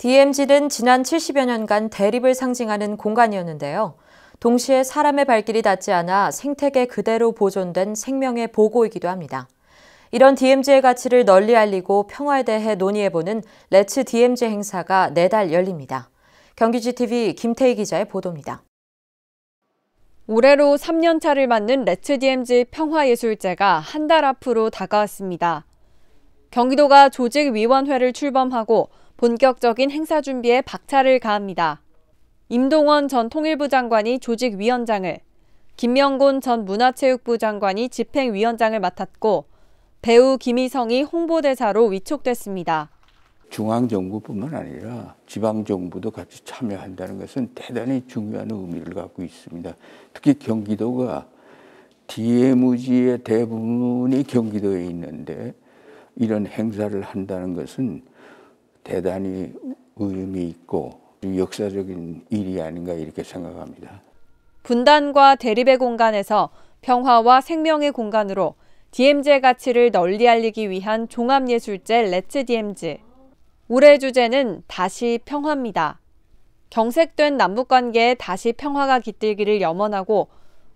DMZ는 지난 70여 년간 대립을 상징하는 공간이었는데요. 동시에 사람의 발길이 닿지 않아 생태계 그대로 보존된 생명의 보고이기도 합니다. 이런 DMZ의 가치를 널리 알리고 평화에 대해 논의해보는 레츠 DMZ 행사가 내달 열립니다. 경기지TV 김태희 기자의 보도입니다. 올해로 3년차를 맞는 레츠 DMZ 평화예술제가 한 달 앞으로 다가왔습니다. 경기도가 조직위원회를 출범하고 본격적인 행사 준비에 박차를 가합니다. 임동원 전 통일부 장관이 조직위원장을, 김명곤 전 문화체육부 장관이 집행위원장을 맡았고 배우 김희성이 홍보대사로 위촉됐습니다. 중앙정부뿐만 아니라 지방정부도 같이 참여한다는 것은 대단히 중요한 의미를 갖고 있습니다. 특히 경기도가 DMZ의 대부분이 경기도에 있는데 이런 행사를 한다는 것은 대단히 의미 있고 역사적인 일이 아닌가 이렇게 생각합니다. 분단과 대립의 공간에서 평화와 생명의 공간으로 d m z 가치를 널리 알리기 위한 종합예술제 레츠 DMZ. 올해 주제는 다시 평화입니다. 경색된 남북 관계에 다시 평화가 깃들기를 염원하고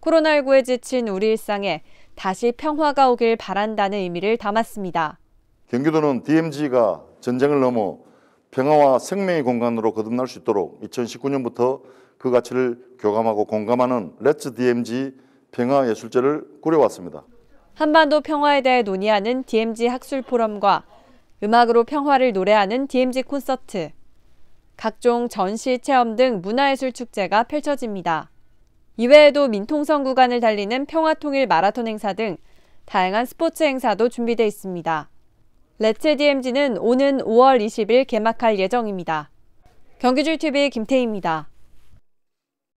코로나19에 지친 우리 일상에 다시 평화가 오길 바란다는 의미를 담았습니다. 경기도는 DMZ가 전쟁을 넘어 평화와 생명의 공간으로 거듭날 수 있도록 2019년부터 그 가치를 교감하고 공감하는 렛츠 d m g 평화 예술제를 꾸려왔습니다. 한반도 평화에 대해 논의하는 DMZ 학술 포럼과 음악으로 평화를 노래하는 DMZ 콘서트, 각종 전시 체험 등 문화예술 축제가 펼쳐집니다. 이외에도 민통선 구간을 달리는 평화통일 마라톤 행사 등 다양한 스포츠 행사도 준비돼 있습니다. 레츠 DMZ는 오는 5월 20일 개막할 예정입니다. 경기줄 TV 김태희입니다.